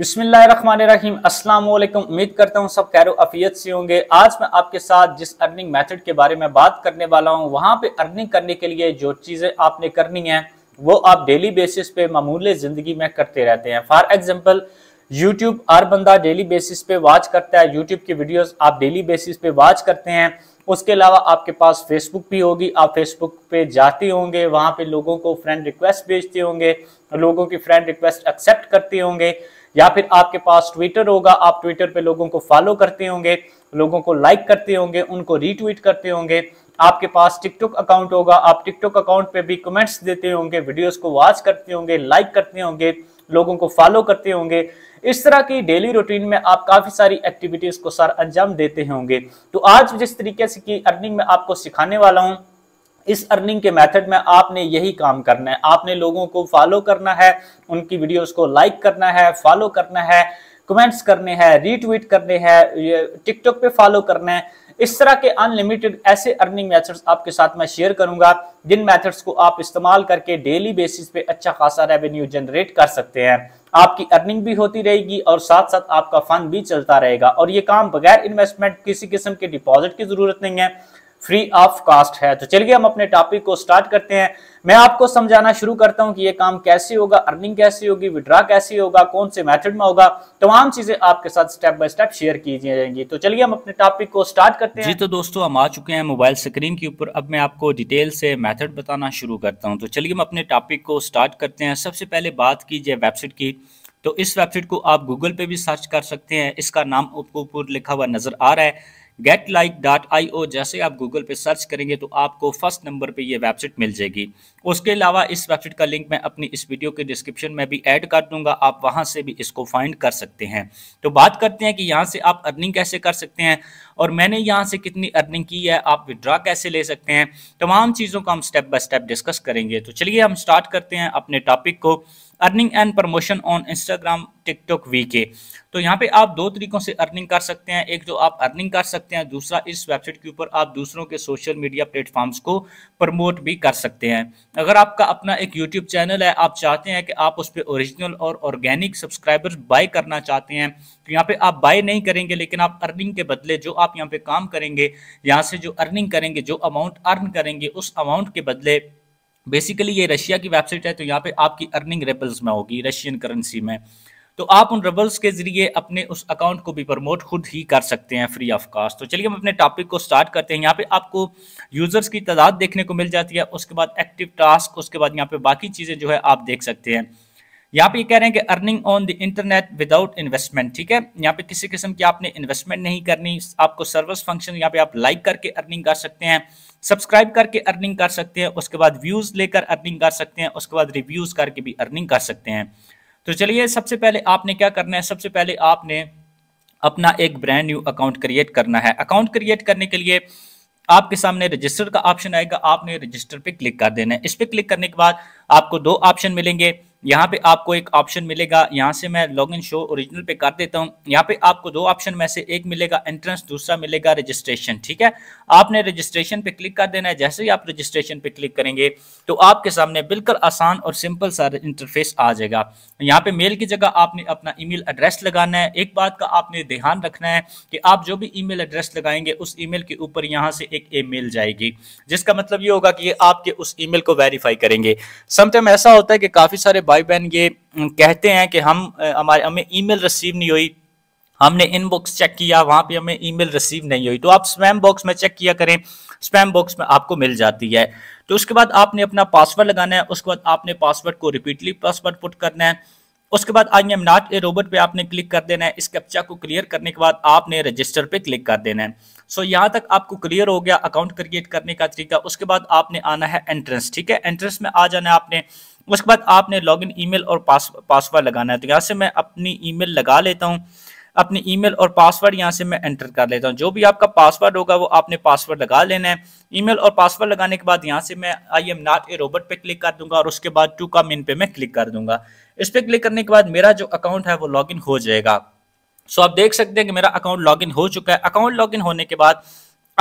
बिस्मिल्लाहिर्रहमानिर्रहीम अस्सलाम वालेकुम उम्मीद करता हूँ सब खैर अफियत से होंगे आज मैं आपके साथ जिस अर्निंग मेथड के बारे में बात करने वाला हूँ वहाँ पे अर्निंग करने के लिए जो चीज़ें आपने करनी है वो आप डेली बेसिस पे मामूल ज़िंदगी में करते रहते हैं फॉर एग्ज़ाम्पल यूट्यूब हर बंदा डेली बेसिस पे वॉच करता है यूट्यूब की वीडियोज़ आप डेली बेसिस पे वॉच करते हैं उसके अलावा आपके पास फेसबुक भी होगी आप फेसबुक पे जाते होंगे वहाँ पे लोगों को फ्रेंड रिक्वेस्ट भेजते होंगे लोगों की फ्रेंड रिक्वेस्ट एक्सेप्ट करते होंगे या फिर आपके पास ट्विटर होगा आप ट्विटर पे लोगों को फॉलो करते होंगे लोगों को लाइक करते होंगे उनको रीट्वीट करते होंगे आपके पास टिकटॉक अकाउंट होगा आप टिकटॉक अकाउंट पे भी कमेंट्स देते होंगे वीडियोस को वॉच करते होंगे लाइक करते होंगे लोगों को फॉलो करते होंगे इस तरह की डेली रूटीन में आप काफी सारी एक्टिविटीज को सर अंजाम देते होंगे तो आज जिस तरीके से की अर्निंग में आपको सिखाने वाला हूँ इस अर्निंग के मेथड में आपने यही काम करना है आपने लोगों को फॉलो करना है उनकी वीडियोस को लाइक करना है फॉलो करना है कमेंट्स करने हैं रीट्वीट करने हैं टिकटॉक पे फॉलो करना है इस तरह के अनलिमिटेड ऐसे अर्निंग मेथड्स आपके साथ मैं शेयर करूंगा जिन मेथड्स को आप इस्तेमाल करके डेली बेसिस पे अच्छा खासा रेवेन्यू जनरेट कर सकते हैं आपकी अर्निंग भी होती रहेगी और साथ साथ आपका फंड भी चलता रहेगा और ये काम बगैर इन्वेस्टमेंट किसी किस्म के डिपॉजिट की जरूरत नहीं है फ्री ऑफ कास्ट है तो चलिए हम अपने टॉपिक को स्टार्ट करते हैं मैं आपको समझाना शुरू करता हूं कि ये काम कैसे होगा अर्निंग कैसे होगी विड्रा कैसे होगा कौन से मेथड में होगा तमाम चीजें आपके साथ स्टेप बाय स्टेप शेयर की जाएंगी तो चलिए हम अपने टॉपिक को स्टार्ट करते हैं जी तो दोस्तों हम आ चुके हैं मोबाइल स्क्रीन के ऊपर अब मैं आपको डिटेल से मैथड बताना शुरू करता हूँ तो चलिए हम अपने टॉपिक को स्टार्ट करते हैं सबसे पहले बात कीजिए वेबसाइट की तो इस वेबसाइट को आप गूगल पे भी सर्च कर सकते हैं इसका नाम आपको लिखा हुआ नजर आ रहा है get like dot I O जैसे आप गूगल पे सर्च करेंगे तो आपको फर्स्ट नंबर पे ये वेबसाइट मिल जाएगी उसके अलावा इस वेबसाइट का लिंक मैं अपनी इस वीडियो के डिस्क्रिप्शन में भी ऐड कर दूंगा आप वहां से भी इसको फाइंड कर सकते हैं तो बात करते हैं कि यहाँ से आप अर्निंग कैसे कर सकते हैं और मैंने यहाँ से कितनी अर्निंग की है आप विड्रा कैसे ले सकते हैं तमाम चीज़ों को हम स्टेप बाय स्टेप डिस्कस करेंगे तो चलिए हम स्टार्ट करते हैं अपने टॉपिक को earning and promotion on Instagram TikTok VK के तो यहाँ पे आप दो तरीकों से अर्निंग कर सकते हैं एक जो आप अर्निंग कर सकते हैं दूसरा इस वेबसाइट के ऊपर आप दूसरों के सोशल मीडिया प्लेटफॉर्म्स को प्रमोट भी कर सकते हैं अगर आपका अपना एक यूट्यूब चैनल है आप चाहते हैं कि आप उस पर ओरिजिनल और ऑर्गेनिक सब्सक्राइबर्स बाय करना चाहते हैं तो यहाँ पे आप बाय नहीं करेंगे लेकिन आप अर्निंग के बदले जो आप यहाँ पे काम करेंगे यहाँ से जो अर्निंग करेंगे जो अमाउंट अर्न करेंगे उस अमाउंट के बदले बेसिकली ये रशिया की वेबसाइट है तो यहाँ पे आपकी अर्निंग रेबल्स में होगी रशियन करेंसी में तो आप उन रबल्स के जरिए अपने उस अकाउंट को भी प्रमोट खुद ही कर सकते हैं फ्री ऑफ कास्ट तो चलिए हम अपने टॉपिक को स्टार्ट करते हैं यहाँ पे आपको यूजर्स की तादाद देखने को मिल जाती है उसके बाद एक्टिव टास्क उसके बाद यहाँ पे बाकी चीज़ें जो है आप देख सकते हैं यहाँ पे कह रहे हैं कि earning on the internet without investment ठीक है यहाँ पे किसी किस्म की आपने इन्वेस्टमेंट नहीं करनी आपको सर्विस फंक्शन यहाँ पे आप लाइक करके अर्निंग कर सकते हैं सब्सक्राइब करके अर्निंग कर सकते हैं उसके बाद व्यूज लेकर अर्निंग कर सकते हैं उसके बाद रिव्यूज करके भी अर्निंग कर सकते हैं तो चलिए सबसे पहले आपने क्या करना है सबसे पहले आपने अपना एक ब्रांड न्यू अकाउंट क्रिएट करना है अकाउंट क्रिएट करने के लिए आपके सामने रजिस्टर का ऑप्शन आएगा आपने रजिस्टर पे क्लिक कर देना है इस पे क्लिक करने के बाद आपको दो ऑप्शन मिलेंगे यहाँ पे आपको एक ऑप्शन मिलेगा यहाँ से मैं लॉग इन शो ओरिजिनल पे कर देता हूँ यहाँ पे आपको दो ऑप्शन में से एक मिलेगा एंट्रेंस दूसरा मिलेगा रजिस्ट्रेशन ठीक है आपने रजिस्ट्रेशन पे क्लिक कर देना है जैसे ही आप रजिस्ट्रेशन पे क्लिक करेंगे तो आपके सामने बिल्कुल आसान और सिंपल सा इंटरफेस आ जाएगा यहाँ पे मेल की जगह आपने अपना ई एड्रेस लगाना है एक बात का आपने ध्यान रखना है कि आप जो भी ई एड्रेस लगाएंगे उस ई के ऊपर यहाँ से एक ई मेल जाएगी जिसका मतलब ये होगा कि ये आपके उस ई को वेरीफाई करेंगे समटाइम ऐसा होता है कि काफी सारे भाई बहन ये कहते हैं कि हम हमारे हमें ईमेल रिसीव नहीं हुई हमने इनबॉक्स चेक किया वहाँ पे हमें ईमेल रिसीव नहीं हुई तो आप स्पैम बॉक्स में चेक किया करें स्पैम बॉक्स में आपको मिल जाती है तो उसके बाद आपने अपना पासवर्ड लगाना है उसके बाद आपने पासवर्ड को रिपीटली पासवर्ड पुट करना है उसके बाद I am not a robot पे आपने क्लिक कर देना है इस कप्चा को क्लियर करने के बाद आपने रजिस्टर पे क्लिक कर देना है सो यहाँ तक आपको क्लियर हो गया अकाउंट क्रिएट करने का तरीका उसके बाद आपने आना है एंट्रेंस ठीक है एंट्रेंस में आ जाना है आपने उसके बाद आपने लॉगिन ईमेल और पास पासवर्ड लगाना है तो यहाँ से मैं अपनी ई लगा लेता हूँ अपनी ईमेल और पासवर्ड यहाँ से मैं एंटर कर लेता हूँ जो भी आपका पासवर्ड होगा वो आपने पासवर्ड लगा लेना है ईमेल और पासवर्ड लगाने के बाद यहाँ से मैं I am not a robot पे क्लिक कर दूंगा और उसके बाद टू का मिन पे मैं क्लिक कर दूंगा इस पर क्लिक करने के बाद मेरा जो अकाउंट है वो लॉगिन हो जाएगा सो आप देख सकते हैं कि मेरा अकाउंट लॉगिन हो चुका है अकाउंट लॉगिन होने के बाद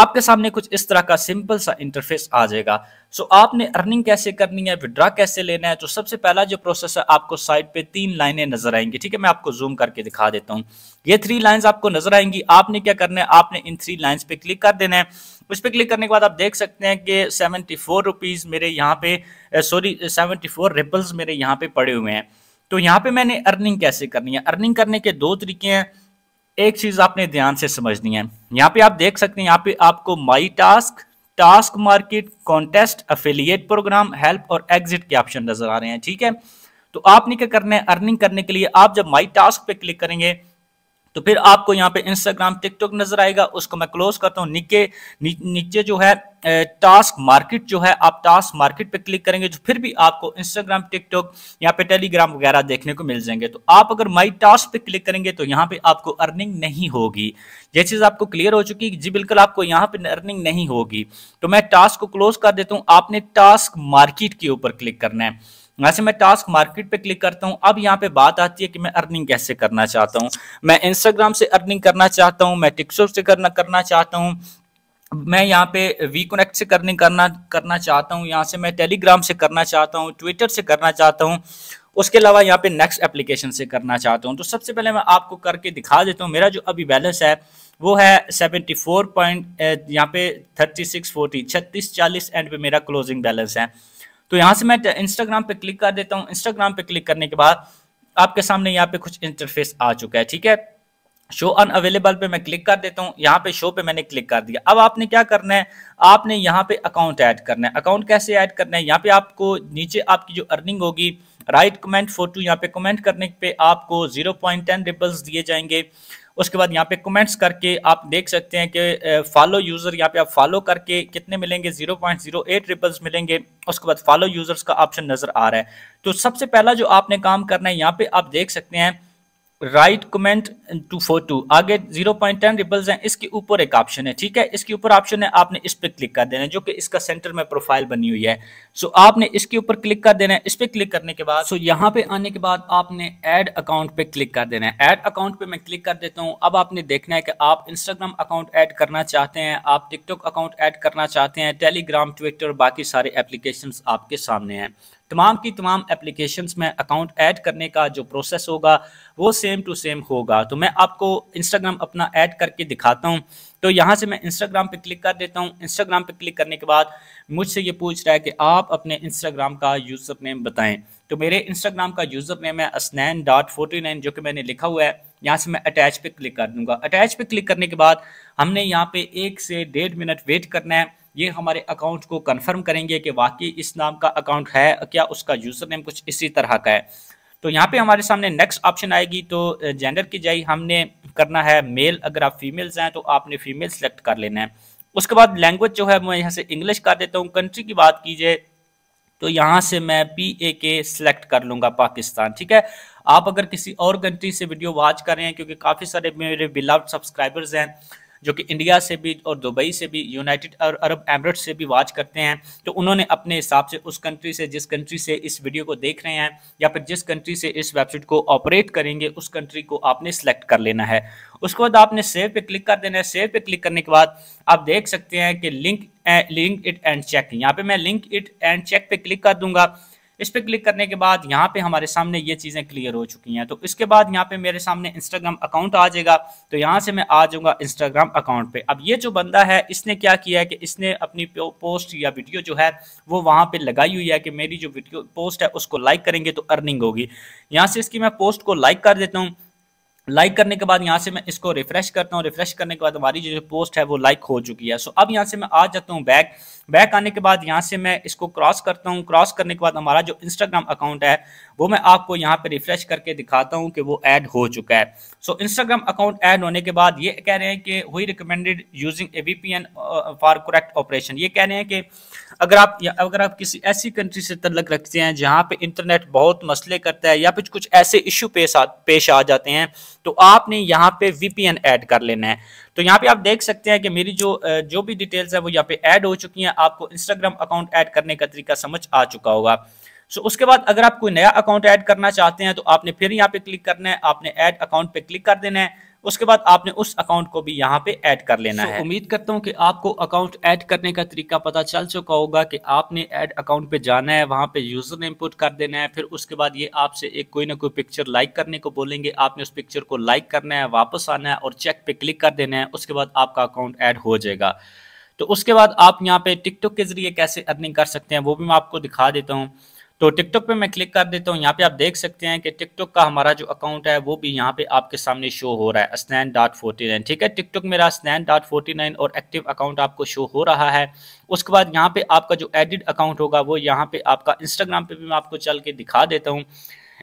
आपके सामने कुछ इस तरह का सिंपल सा इंटरफेस आ जाएगा सो आपने अर्निंग कैसे करनी है विड्रा कैसे लेना है तो सबसे पहला जो प्रोसेस है आपको साइड पे तीन लाइनें नजर आएंगी ठीक है मैं आपको जूम करके दिखा देता हूँ ये थ्री लाइंस आपको नजर आएंगी आपने क्या करना है आपने इन थ्री लाइंस पे क्लिक कर देना है उस पर क्लिक करने के बाद आप देख सकते हैं कि सेवेंटी फोर रुपीज मेरे यहाँ पे सॉरी सेवेंटी फोर रिपल्स मेरे यहाँ पे पड़े हुए हैं तो यहां पे मैंने अर्निंग कैसे करनी है अर्निंग करने के दो तरीके हैं एक चीज आपने ध्यान से समझनी है यहां पे आप देख सकते हैं यहां पे आपको my task task market contest affiliate program help और एग्जिट के ऑप्शन नजर आ रहे हैं ठीक है तो आपने क्या करना है अर्निंग करने के लिए आप जब माई टास्क पे क्लिक करेंगे तो फिर आपको यहाँ पे इंस्टाग्राम टिकटॉक नजर आएगा उसको मैं क्लोज करता हूँ नीचे नीचे जो है टास्क मार्केट जो है आप टास्क मार्केट पे क्लिक करेंगे तो फिर भी आपको इंस्टाग्राम टिकटॉक यहाँ पे टेलीग्राम वगैरह देखने को मिल जाएंगे तो आप अगर माई टास्क पे क्लिक करेंगे तो यहाँ पे आपको अर्निंग नहीं होगी ये चीज आपको क्लियर हो चुकी जी बिल्कुल आपको यहाँ पे अर्निंग नहीं होगी तो मैं टास्क को क्लोज कर देता हूँ आपने टास्क मार्केट के ऊपर क्लिक करना है यहाँ से मैं टास्क मार्केट पे क्लिक करता हूँ अब यहाँ पे बात आती है कि मैं अर्निंग कैसे करना चाहता हूँ मैं इंस्टाग्राम से अर्निंग करना चाहता हूँ मैं टिकटॉक से करना करना चाहता हूँ मैं यहाँ पे वी कनेक्ट से करने करना करना चाहता हूँ यहाँ से मैं टेलीग्राम से करना चाहता हूँ ट्विटर से करना चाहता हूँ उसके अलावा यहाँ पे नेक्स्ट एप्लीकेशन से करना चाहता हूँ तो सबसे पहले मैं आपको करके दिखा देता हूँ मेरा जो अभी बैलेंस है वो है सेवेंटी फोर पॉइंट यहाँ पे थर्टी सिक्स फोर्टी छत्तीस चालीस एंड पे मेरा क्लोजिंग बैलेंस है तो यहाँ से मैं इंस्टाग्राम पे क्लिक कर देता हूँ इंस्टाग्राम पे क्लिक करने के बाद आपके सामने यहाँ पे कुछ इंटरफेस आ चुका है ठीक है शो अन अवेलेबल पे मैं क्लिक कर देता हूँ यहाँ पे शो पे मैंने क्लिक कर दिया अब आपने क्या करना है आपने यहाँ पे अकाउंट ऐड करना है अकाउंट कैसे ऐड करना है यहाँ पे आपको नीचे आपकी जो अर्निंग होगी राइट कमेंट फोटो यहाँ पे कमेंट करने पे आपको जीरो पॉइंट टेन रिपल्स दिए जाएंगे उसके बाद यहाँ पे कमेंट्स करके आप देख सकते हैं कि फॉलो यूज़र यहाँ पे आप फॉलो करके कितने मिलेंगे zero point zero eight ripples मिलेंगे उसके बाद फॉलो यूज़र्स का ऑप्शन नज़र आ रहा है तो सबसे पहला जो आपने काम करना है यहाँ पे आप देख सकते हैं right comment two four two आगे जीरो पॉइंट टेन रिपल्स हैं इसके ऊपर एक ऑप्शन है ठीक है इसके ऊपर ऑप्शन है आपने इस पर क्लिक कर देना है जो कि इसका सेंटर में प्रोफाइल बनी हुई है सो so, आपने इसके ऊपर क्लिक कर देना है इस पर क्लिक करने के बाद सो so, यहाँ पे आने के बाद आपने एड अकाउंट पे क्लिक कर देना है एड अकाउंट पे मैं क्लिक कर देता हूँ अब आपने देखना है कि आप इंस्टाग्राम अकाउंट ऐड करना चाहते हैं आप टिकटॉक अकाउंट ऐड करना चाहते हैं टेलीग्राम ट्विटर बाकी सारे एप्लीकेशन आपके सामने हैं तमाम की तमाम एप्लीकेशन में अकाउंट ऐड करने का जो प्रोसेस होगा वो सेम टू सेम होगा तो मैं आपको इंस्टाग्राम अपना ऐड करके दिखाता हूँ तो यहाँ से मैं इंस्टाग्राम पे क्लिक कर देता हूँ इंस्टाग्राम पे क्लिक करने के बाद मुझसे ये पूछ रहा है कि आप अपने इंस्टाग्राम का यूज़र नेम बताएं तो मेरे इंस्टाग्राम का यूज़र नेम है असनैन डॉट फोर्टी नाइन जो कि मैंने लिखा हुआ है यहाँ से मैं अटैच पे क्लिक कर दूंगा अटैच पे क्लिक करने के बाद हमने यहाँ पे एक से डेढ़ मिनट वेट करना है ये हमारे अकाउंट को कंफर्म करेंगे कि वाकई इस नाम का अकाउंट है क्या उसका यूज़र नेम कुछ इसी तरह का है तो यहाँ पे हमारे सामने नेक्स्ट ऑप्शन आएगी तो जेंडर की जाए हमने करना है मेल अगर आप फीमेल्स हैं तो आपने फीमेल सेलेक्ट कर लेना है उसके बाद लैंग्वेज जो है मैं यहाँ से इंग्लिश कर देता हूँ कंट्री की बात कीजिए तो यहाँ से मैं पी ए के सेलेक्ट कर लूँगा पाकिस्तान ठीक है आप अगर किसी और कंट्री से वीडियो वॉच कर रहे हैं क्योंकि काफ़ी सारे मेरे बिलव सब्सक्राइबर्स हैं जो कि इंडिया से भी और दुबई से भी यूनाइटेड अरब एमरेट से भी वाच करते हैं तो उन्होंने अपने हिसाब से उस कंट्री से जिस कंट्री से इस वीडियो को देख रहे हैं या फिर जिस कंट्री से इस वेबसाइट को ऑपरेट करेंगे उस कंट्री को आपने सेलेक्ट कर लेना है उसके बाद आपने सेव पे क्लिक कर देना है सेव पे क्लिक करने के बाद आप देख सकते हैं कि link link it and check यहाँ पे मैं लिंक इट एंड चेक पे क्लिक कर दूंगा इस पर क्लिक करने के बाद यहाँ पे हमारे सामने ये चीज़ें क्लियर हो चुकी हैं तो इसके बाद यहाँ पे मेरे सामने इंस्टाग्राम अकाउंट आ जाएगा तो यहाँ से मैं आ जाऊँगा इंस्टाग्राम अकाउंट पे अब ये जो बंदा है इसने क्या किया है कि इसने अपनी पोस्ट या वीडियो जो है वो वहाँ पर लगाई हुई है कि मेरी जो वीडियो पोस्ट है उसको लाइक करेंगे तो अर्निंग होगी यहाँ से इसकी मैं पोस्ट को लाइक कर देता हूँ लाइक करने के बाद यहाँ से मैं इसको रिफ्रेश करता हूँ रिफ्रेश करने के बाद हमारी जो पोस्ट है वो लाइक हो चुकी है सो अब यहाँ से मैं आ जाता हूँ बैक बैक आने के बाद यहाँ से मैं इसको क्रॉस करता हूँ क्रॉस करने के बाद हमारा जो इंस्टाग्राम अकाउंट है वो मैं आपको यहाँ पे रिफ्रेश करके दिखाता हूँ कि वो ऐड हो चुका है सो इंस्टाग्राम अकाउंट ऐड होने के बाद ये कह रहे हैं कि हुई recommended using a V P N for correct operation ये कह रहे हैं कि अगर आप अगर आप किसी ऐसी कंट्री से तलक रखते हैं जहाँ पे इंटरनेट बहुत मसले करता है या फिर कुछ ऐसे इशू पेश आ पेश आ जाते हैं तो आपने यहाँ पे वीपीएन ऐड कर लेना है तो यहाँ पे आप देख सकते हैं कि मेरी जो uh, जो भी डिटेल्स है वो यहाँ पे ऐड हो चुकी हैं आपको इंस्टाग्राम अकाउंट ऐड करने का तरीका समझ आ चुका होगा सो so, उसके बाद अगर आप कोई नया अकाउंट ऐड करना चाहते हैं तो आपने फिर यहाँ पे क्लिक करना है आपने ऐड अकाउंट पे क्लिक कर देना है उसके बाद आपने उस अकाउंट को भी यहाँ पे ऐड कर लेना so, है उम्मीद करता हूँ कि आपको अकाउंट ऐड करने का तरीका पता चल चुका होगा कि आपने ऐड अकाउंट पे जाना है वहाँ पे यूजर ने इनपुट कर देना है फिर उसके बाद ये आपसे एक कोई ना कोई पिक्चर लाइक करने को बोलेंगे आपने उस पिक्चर को लाइक करना है वापस आना है और चेक पे क्लिक कर देना है उसके बाद आपका अकाउंट ऐड हो जाएगा तो उसके बाद आप यहाँ पे टिकटॉक के जरिए कैसे अर्निंग कर सकते हैं वो भी मैं आपको दिखा देता हूँ तो टिकटॉक पे मैं क्लिक कर देता हूँ यहाँ पे आप देख सकते हैं कि टिकटॉक का हमारा जो अकाउंट है वो भी यहाँ पे आपके सामने शो हो रहा है स्नैन डॉट फोर्टी नाइन ठीक है टिकटॉक मेरा स्नैन डॉट फोर्टी नाइन और एक्टिव अकाउंट आपको शो हो रहा है उसके बाद यहाँ पे आपका जो एडिड अकाउंट होगा वो यहाँ पे आपका इंस्टाग्राम पे भी मैं आपको चल के दिखा देता हूँ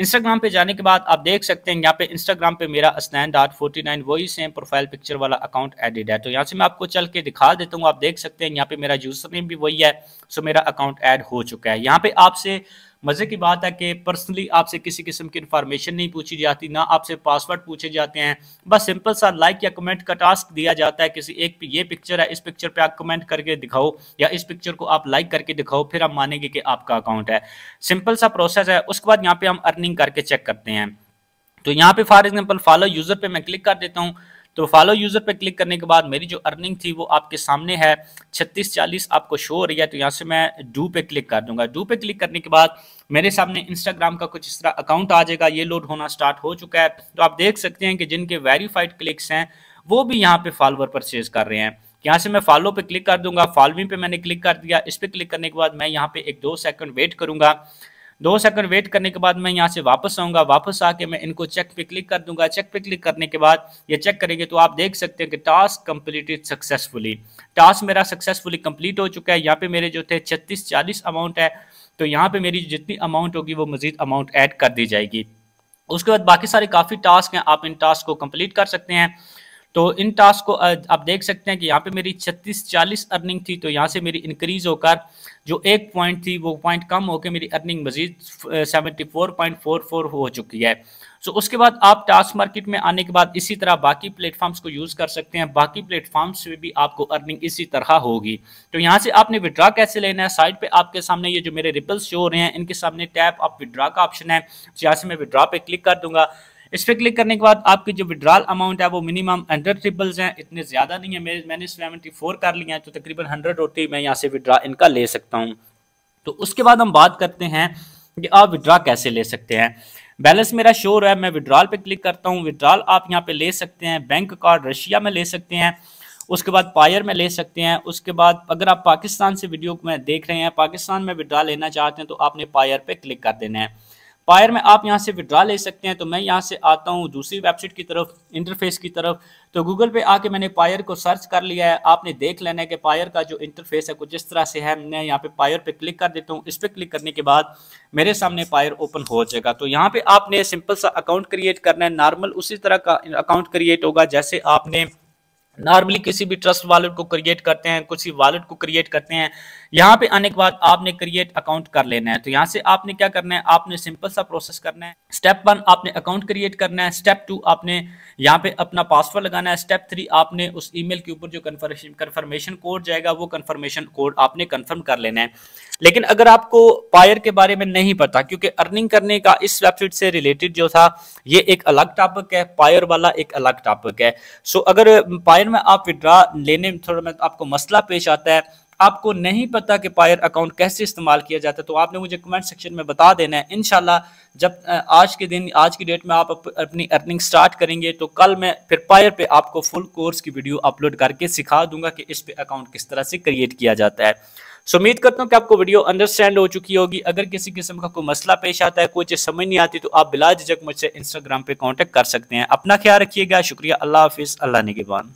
इंस्टाग्राम पे जाने के बाद आप देख सकते हैं यहाँ पे इंस्टाग्राम पे मेरा स्नैन डॉट फोर्टी नाइन वही सेम प्रोफाइल पिक्चर वाला अकाउंट एडिड है तो यहाँ से मैं आपको चल के दिखा देता हूँ आप देख सकते हैं यहाँ पे मेरा यूजर नेम भी वही है सो मेरा अकाउंट एड हो चुका है यहाँ पे आपसे मज़े की बात है कि पर्सनली आपसे किसी किस्म की इन्फॉर्मेशन नहीं पूछी जाती ना आपसे पासवर्ड पूछे जाते हैं बस सिंपल सा लाइक या कमेंट का टास्क दिया जाता है किसी एक ये पिक्चर है इस पिक्चर पे आप कमेंट करके दिखाओ या इस पिक्चर को आप लाइक करके दिखाओ फिर हम मानेंगे कि आपका अकाउंट है सिंपल सा प्रोसेस है उसके बाद यहाँ पे हम अर्निंग करके चेक करते हैं तो यहाँ पे फॉर एग्जाम्पल फॉलो यूजर पे मैं क्लिक कर देता हूँ तो फॉलो यूजर पर क्लिक करने के बाद मेरी जो अर्निंग थी वो आपके सामने है छत्तीस चालीस आपको शो हो रही है तो यहाँ से मैं डू पे क्लिक कर दूंगा डू पे क्लिक करने के बाद मेरे सामने इंस्टाग्राम का कुछ इस तरह अकाउंट आ जाएगा ये लोड होना स्टार्ट हो चुका है तो आप देख सकते हैं कि जिनके वेरीफाइड क्लिक्स हैं वो भी यहाँ पे फॉलोअर परचेज कर रहे हैं यहाँ से मैं फॉलो पे क्लिक कर दूंगा फॉलोइंग पे मैंने क्लिक कर दिया इस पे क्लिक करने के बाद मैं यहाँ पे एक दो सेकंड वेट करूंगा दो सेकंड वेट करने के बाद मैं यहाँ से वापस आऊँगा वापस आके मैं इनको चेक पे क्लिक कर दूंगा चेक पे क्लिक करने के बाद ये चेक करेंगे तो आप देख सकते हैं कि टास्क कंप्लीटेड सक्सेसफुली टास्क मेरा सक्सेसफुली कंप्लीट हो चुका है यहाँ पे मेरे जो थे छत्तीस चालीस अमाउंट है तो यहाँ पे मेरी जितनी अमाउंट होगी वो मजीद अमाउंट ऐड कर दी जाएगी उसके बाद बाकी सारे काफ़ी टास्क हैं आप इन टास्क को कंप्लीट कर सकते हैं तो इन टास्क को आप देख सकते हैं कि यहाँ पे मेरी छत्तीस चालीस अर्निंग थी तो यहाँ से मेरी इंक्रीज होकर जो एक पॉइंट थी वो पॉइंट कम होकर मेरी अर्निंग मजीद seventy four point four four हो चुकी है सो so, उसके बाद आप टास्क मार्केट में आने के बाद इसी तरह बाकी प्लेटफॉर्म्स को यूज़ कर सकते हैं बाकी प्लेटफॉर्म्स से भी आपको अर्निंग इसी तरह होगी तो यहाँ से आपने विड्रा कैसे लेना है साइड पे आपके सामने ये जो मेरे रिपल्स शो हो रहे हैं इनके सामने टैप आप विड्रा का ऑप्शन है तो यहाँ से मैं विड्रा पे क्लिक कर दूंगा इस पर क्लिक करने के बाद आपकी जो विड्रॉल अमाउंट है वो मिनिमम हंड्रेड ट्रिपल्स हैं इतने ज़्यादा नहीं है मेरे मैंने सेवेंटी फोर कर लिया है तो तकरीबन हंड्रेड रोटी मैं यहाँ से विड्रा इनका ले सकता हूँ तो उसके बाद हम बात करते हैं कि आप विड्रा कैसे ले सकते हैं बैलेंस मेरा शोर है मैं विड्रॉल पर क्लिक करता हूँ विड्रॉल आप यहाँ पर ले सकते हैं बैंक कार्ड रशिया में ले सकते हैं उसके बाद पायर में ले सकते हैं उसके बाद अगर आप पाकिस्तान से वीडियो में देख रहे हैं पाकिस्तान में विड्रा लेना चाहते हैं तो आपने पायर पे क्लिक कर देना है पायर में आप यहाँ से विड्रा ले सकते हैं तो मैं यहाँ से आता हूँ दूसरी वेबसाइट की तरफ इंटरफेस की तरफ तो गूगल पे आके मैंने पायर को सर्च कर लिया है आपने देख लेना है कि पायर का जो इंटरफेस है कुछ इस तरह से है मैं यहाँ पे पायर पे क्लिक कर देता हूँ इस पर क्लिक करने के बाद मेरे सामने पायर ओपन हो जाएगा तो यहाँ पे आपने सिंपल सा अकाउंट क्रिएट करना है नॉर्मल उसी तरह का अकाउंट क्रिएट होगा जैसे आपने नॉर्मली किसी भी ट्रस्ट वॉलेट को क्रिएट करते हैं किसी वॉलेट को क्रिएट करते हैं यहाँ पे आने के बाद आपने क्रिएट अकाउंट कर लेना है तो यहाँ से आपने क्या करना है आपने सिंपल सा प्रोसेस करना है स्टेप वन आपने अकाउंट क्रिएट करना है स्टेप टू आपने यहाँ पे अपना पासवर्ड लगाना है स्टेप थ्री आपने उस ईमेल के ऊपर जो कन्फर्मेशन कन्फर्मेशन कोड जाएगा वो कन्फर्मेशन कोड आपने कन्फर्म कर लेना है लेकिन अगर आपको पायर के बारे में नहीं पता क्योंकि अर्निंग करने का इस वेबसाइट से रिलेटेड जो था ये एक अलग टॉपिक है पायर वाला एक अलग टॉपिक है सो अगर पायर में आप विड्रा लेने में थोड़ा मैं आपको मसला पेश आता है आपको नहीं पता कि पायर अकाउंट कैसे इस्तेमाल किया जाता है तो आपने मुझे कमेंट सेक्शन में बता देना है इनशाला जब आज के दिन आज की डेट में आप अपनी अर्निंग स्टार्ट करेंगे तो कल मैं फिर पायर पे आपको फुल कोर्स की वीडियो अपलोड करके सिखा दूंगा कि इस पे अकाउंट किस तरह से क्रिएट किया जाता है सो उम्मीद करता हूँ कि आपको वीडियो अंडरस्टैंड हो चुकी होगी अगर किसी किस्म का कोई मसला पेश आता है कोई चीज़ समझ नहीं आती तो आप बिला मुझसे इंस्टाग्राम पे कॉन्टेक्ट कर सकते हैं अपना ख्याल रखिएगा शुक्रिया अल्लाह हाफिज़ अल्लाह निगेबान